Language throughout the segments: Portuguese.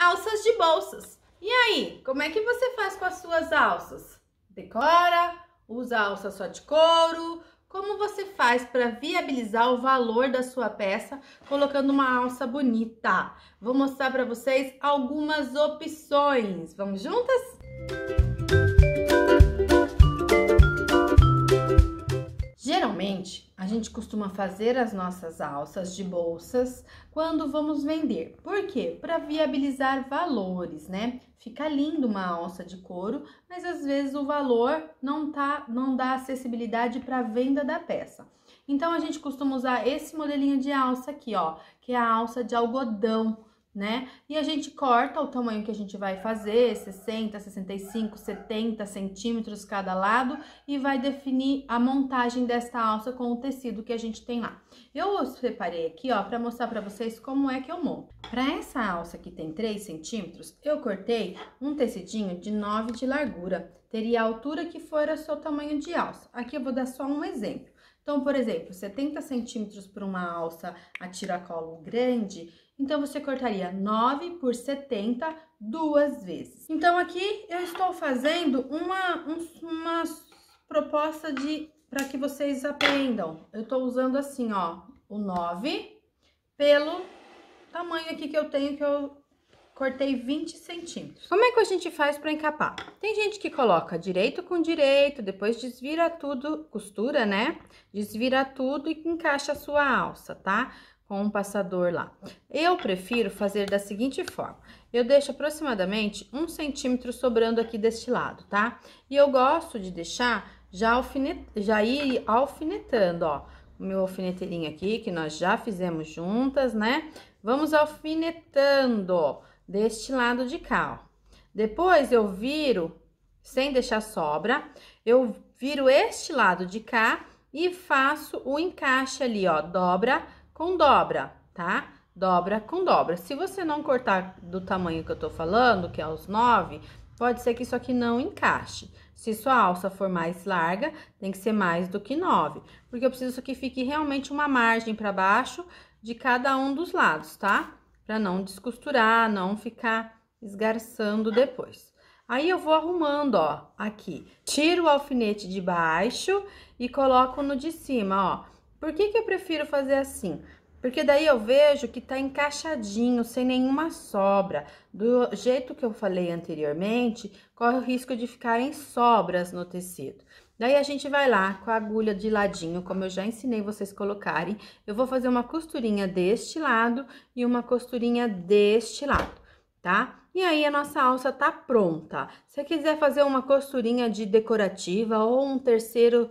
alças de bolsas. E aí, como é que você faz com as suas alças? Decora? Usa alça só de couro? Como você faz para viabilizar o valor da sua peça colocando uma alça bonita? Vou mostrar para vocês algumas opções. Vamos juntas? Música Geralmente, a gente costuma fazer as nossas alças de bolsas quando vamos vender. Por quê? Para viabilizar valores, né? Fica lindo uma alça de couro, mas às vezes o valor não tá não dá acessibilidade para a venda da peça. Então a gente costuma usar esse modelinho de alça aqui, ó, que é a alça de algodão né? E a gente corta o tamanho que a gente vai fazer, 60, 65, 70 centímetros cada lado, e vai definir a montagem desta alça com o tecido que a gente tem lá. Eu separei aqui, ó, para mostrar para vocês como é que eu monto. Para essa alça que tem 3 centímetros, eu cortei um tecidinho de 9 de largura. Teria a altura que for o seu tamanho de alça. Aqui eu vou dar só um exemplo. Então, por exemplo, 70 centímetros para uma alça a tiracolo grande, então, você cortaria 9 por 70 duas vezes. Então, aqui eu estou fazendo uma, um, uma proposta de para que vocês aprendam. Eu estou usando assim, ó, o 9 pelo tamanho aqui que eu tenho, que eu cortei 20 centímetros. Como é que a gente faz para encapar? Tem gente que coloca direito com direito, depois desvira tudo, costura, né? Desvira tudo e encaixa a sua alça, tá? com um passador lá. Eu prefiro fazer da seguinte forma. Eu deixo aproximadamente um centímetro sobrando aqui deste lado, tá? E eu gosto de deixar já, alfinet... já ir alfinetando, ó. O meu alfineteirinho aqui, que nós já fizemos juntas, né? Vamos alfinetando ó, deste lado de cá, ó. Depois eu viro, sem deixar sobra, eu viro este lado de cá e faço o encaixe ali, ó. Dobra com dobra, tá? Dobra com dobra. Se você não cortar do tamanho que eu tô falando, que é os 9, pode ser que isso aqui não encaixe. Se sua alça for mais larga, tem que ser mais do que 9, porque eu preciso que fique realmente uma margem para baixo de cada um dos lados, tá? Para não descosturar, não ficar esgarçando depois. Aí eu vou arrumando, ó, aqui. Tiro o alfinete de baixo e coloco no de cima, ó. Por que, que eu prefiro fazer assim? Porque daí eu vejo que tá encaixadinho, sem nenhuma sobra. Do jeito que eu falei anteriormente, corre o risco de ficarem sobras no tecido. Daí a gente vai lá com a agulha de ladinho, como eu já ensinei vocês colocarem. Eu vou fazer uma costurinha deste lado e uma costurinha deste lado, tá? E aí a nossa alça tá pronta. Se quiser fazer uma costurinha de decorativa ou um terceiro,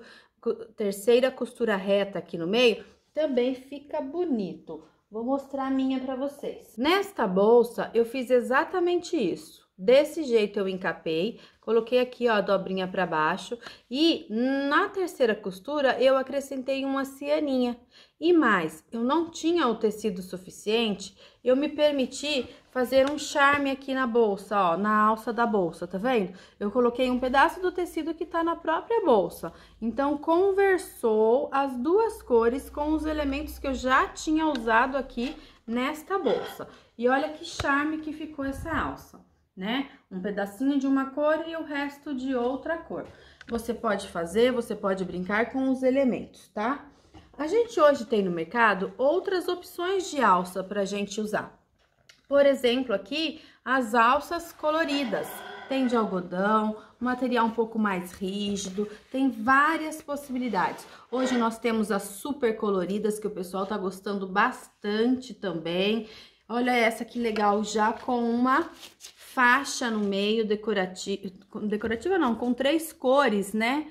terceira costura reta aqui no meio, também fica bonito. Vou mostrar a minha para vocês. Nesta bolsa, eu fiz exatamente isso. Desse jeito eu encapei, coloquei aqui ó, a dobrinha para baixo e na terceira costura eu acrescentei uma cianinha. E mais, eu não tinha o tecido suficiente, eu me permiti fazer um charme aqui na bolsa, ó, na alça da bolsa, tá vendo? Eu coloquei um pedaço do tecido que tá na própria bolsa. Então, conversou as duas cores com os elementos que eu já tinha usado aqui nesta bolsa. E olha que charme que ficou essa alça né? Um pedacinho de uma cor e o resto de outra cor. Você pode fazer, você pode brincar com os elementos, tá? A gente hoje tem no mercado outras opções de alça para a gente usar. Por exemplo, aqui, as alças coloridas. Tem de algodão, material um pouco mais rígido, tem várias possibilidades. Hoje nós temos as super coloridas, que o pessoal tá gostando bastante também. Olha essa que legal, já com uma faixa no meio, decorativa, decorativa não, com três cores, né?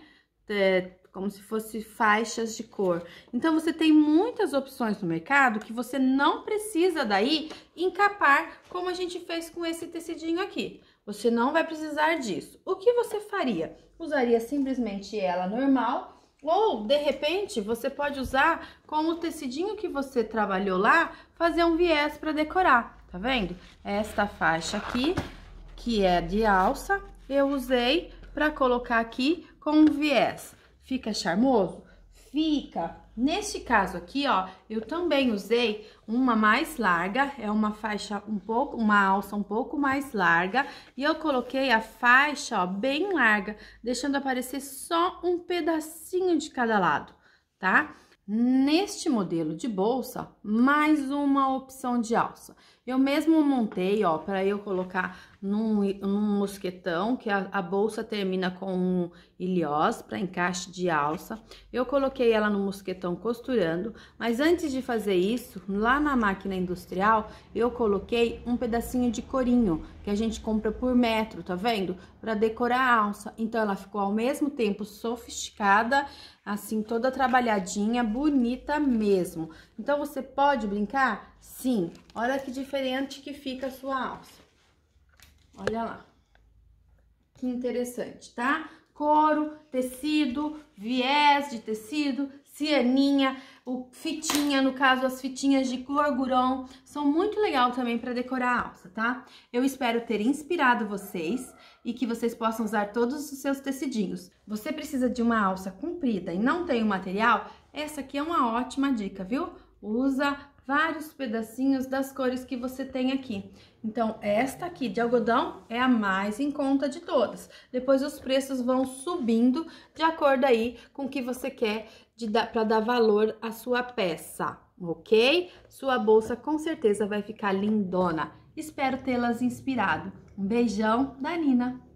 É, como se fosse faixas de cor. Então, você tem muitas opções no mercado que você não precisa daí encapar, como a gente fez com esse tecidinho aqui. Você não vai precisar disso. O que você faria? Usaria simplesmente ela normal ou, de repente, você pode usar com o tecidinho que você trabalhou lá, fazer um viés para decorar, tá vendo? Esta faixa aqui, que é de alça, eu usei para colocar aqui com um viés. Fica charmoso? fica. Neste caso aqui, ó, eu também usei uma mais larga, é uma faixa um pouco, uma alça um pouco mais larga, e eu coloquei a faixa, ó, bem larga, deixando aparecer só um pedacinho de cada lado, tá? Neste modelo de bolsa, mais uma opção de alça. Eu mesmo montei, ó, para eu colocar num, num mosquetão, que a, a, bolsa termina com um ilhós para encaixe de alça. Eu coloquei ela no mosquetão costurando, mas antes de fazer isso, lá na máquina industrial, eu coloquei um pedacinho de corinho, que a gente compra por metro, tá vendo? Para decorar a alça. Então, ela ficou ao mesmo tempo sofisticada, assim, toda trabalhadinha, bonita mesmo. Então, você pode brincar? Sim. Olha que diferente que fica a sua alça. Olha lá. Que interessante, tá? Couro, tecido, viés de tecido, cianinha, o fitinha, no caso as fitinhas de gorgurão, são muito legal também para decorar a alça, tá? Eu espero ter inspirado vocês e que vocês possam usar todos os seus tecidinhos. Você precisa de uma alça comprida e não tem o material? Essa aqui é uma ótima dica, viu? Usa vários pedacinhos das cores que você tem aqui. Então, esta aqui de algodão é a mais em conta de todas. Depois os preços vão subindo de acordo aí com o que você quer para dar valor à sua peça, ok? Sua bolsa com certeza vai ficar lindona. Espero tê-las inspirado. Um beijão da Nina!